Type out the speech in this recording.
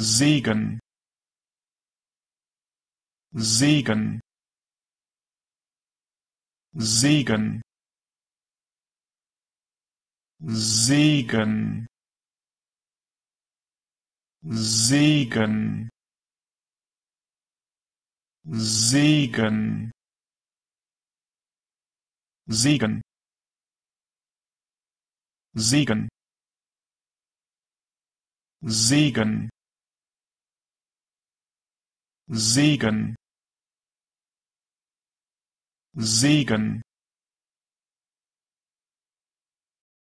segen segen segen segen segen segen segen segen segen segen